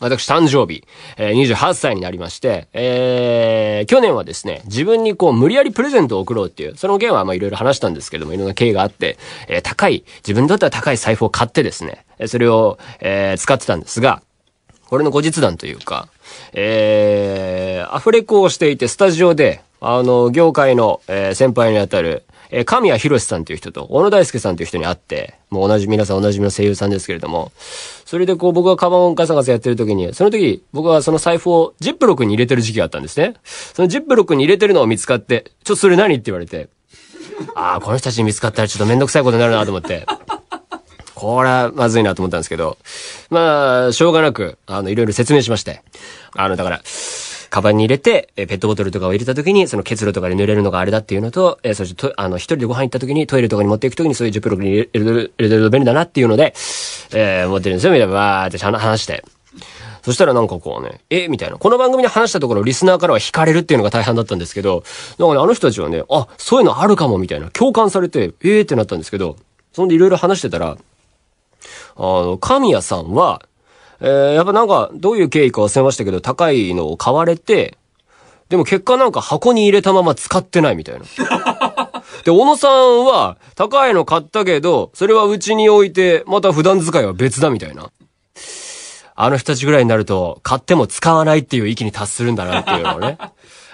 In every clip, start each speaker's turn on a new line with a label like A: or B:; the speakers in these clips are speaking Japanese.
A: 私誕生日、えー、28歳になりまして、えー、去年はですね、自分にこう無理やりプレゼントを送ろうっていう、その件はまあいろいろ話したんですけども、いろんな経緯があって、えー、高い、自分にとっては高い財布を買ってですね、それを、えー、使ってたんですが、これの後日談というか、えー、アフレコをしていて、スタジオで、あの、業界の、えー、先輩にあたる、えー、神谷博さんという人と、小野大輔さんという人に会って、もう同じ、皆さんおなじみの声優さんですけれども、それでこう僕がカバンをガサガサやってる時に、その時僕はその財布をジップロックに入れてる時期があったんですね。そのジップロックに入れてるのを見つかって、ちょ、っとそれ何って言われて、ああ、この人たちに見つかったらちょっとめんどくさいことになるなと思って。これはまずいなと思ったんですけど、まあ、しょうがなく、あの、いろいろ説明しまして。あの、だから、カバンに入れて、えペットボトルとかを入れた時に、その結露とかで濡れるのがあれだっていうのと、えそして、と、あの、一人でご飯行った時にトイレとかに持っていく時にそういうジップロックに入れる、入れると便利だなっていうので、えー、持ってるんですよ。みたいな、わーって話して。そしたらなんかこうね、えみたいな。この番組で話したところ、リスナーからは惹かれるっていうのが大半だったんですけど、なんかね、あの人たちはね、あ、そういうのあるかも、みたいな。共感されて、えーってなったんですけど、そんでいろいろ話してたら、あの、神谷さんは、えー、やっぱなんか、どういう経緯か忘れましたけど、高いのを買われて、でも結果なんか箱に入れたまま使ってないみたいな。で、小野さんは、高いの買ったけど、それはうちに置いて、また普段使いは別だみたいな。あの人たちぐらいになると、買っても使わないっていう域に達するんだなっていうのをね。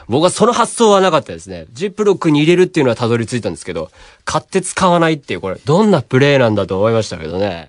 A: 僕はその発想はなかったですね。ジップロックに入れるっていうのはたどり着いたんですけど、買って使わないっていう、これ、どんなプレイなんだと思いましたけどね。